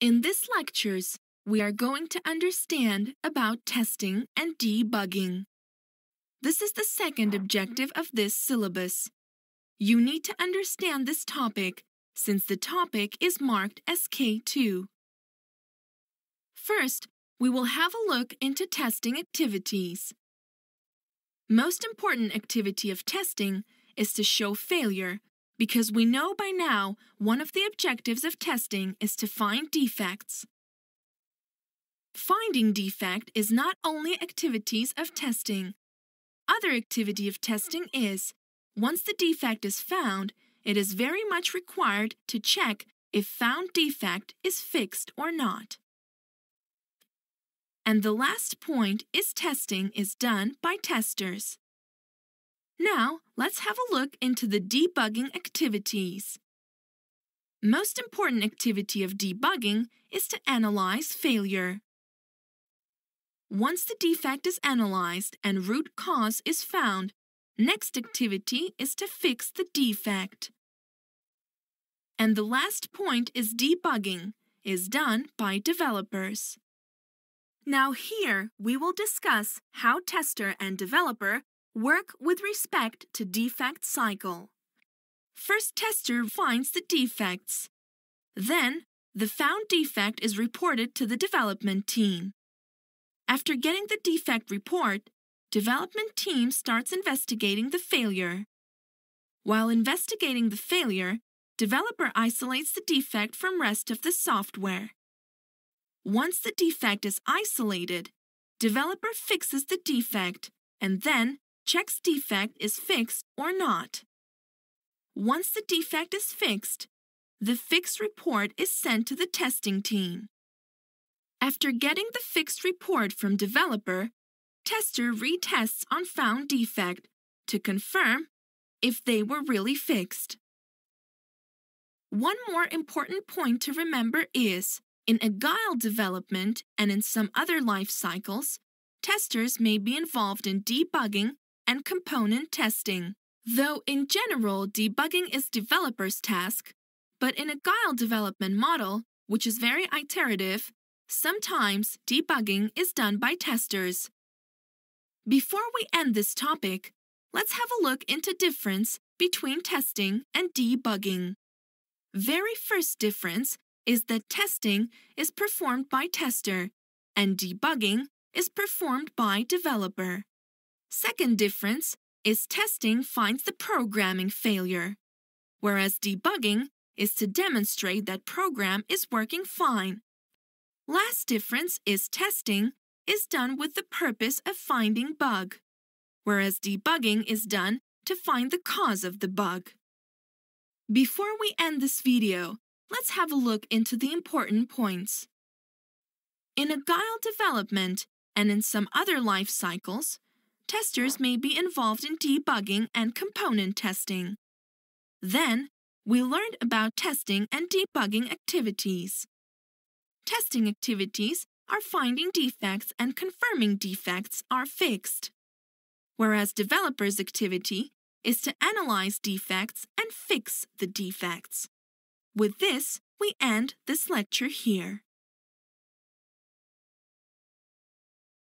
In this lectures, we are going to understand about testing and debugging. This is the second objective of this syllabus. You need to understand this topic since the topic is marked as K2. First, we will have a look into testing activities. Most important activity of testing is to show failure because we know by now one of the objectives of testing is to find defects. Finding defect is not only activities of testing. Other activity of testing is, once the defect is found, it is very much required to check if found defect is fixed or not. And the last point is testing is done by testers. Now, let's have a look into the debugging activities. Most important activity of debugging is to analyze failure. Once the defect is analyzed and root cause is found, next activity is to fix the defect. And the last point is debugging, is done by developers. Now here, we will discuss how tester and developer Work with respect to defect cycle. First tester finds the defects. Then, the found defect is reported to the development team. After getting the defect report, development team starts investigating the failure. While investigating the failure, developer isolates the defect from rest of the software. Once the defect is isolated, developer fixes the defect and then checks defect is fixed or not. Once the defect is fixed, the fixed report is sent to the testing team. After getting the fixed report from developer, tester retests on found defect to confirm if they were really fixed. One more important point to remember is, in agile development and in some other life cycles, testers may be involved in debugging and component testing. Though in general, debugging is developer's task, but in a Guile development model, which is very iterative, sometimes debugging is done by testers. Before we end this topic, let's have a look into difference between testing and debugging. Very first difference is that testing is performed by tester and debugging is performed by developer. Second difference is testing finds the programming failure, whereas debugging is to demonstrate that program is working fine. Last difference is testing is done with the purpose of finding bug, whereas debugging is done to find the cause of the bug. Before we end this video, let's have a look into the important points. In agile development and in some other life cycles, testers may be involved in debugging and component testing. Then, we learned about testing and debugging activities. Testing activities are finding defects and confirming defects are fixed, whereas developers' activity is to analyze defects and fix the defects. With this, we end this lecture here.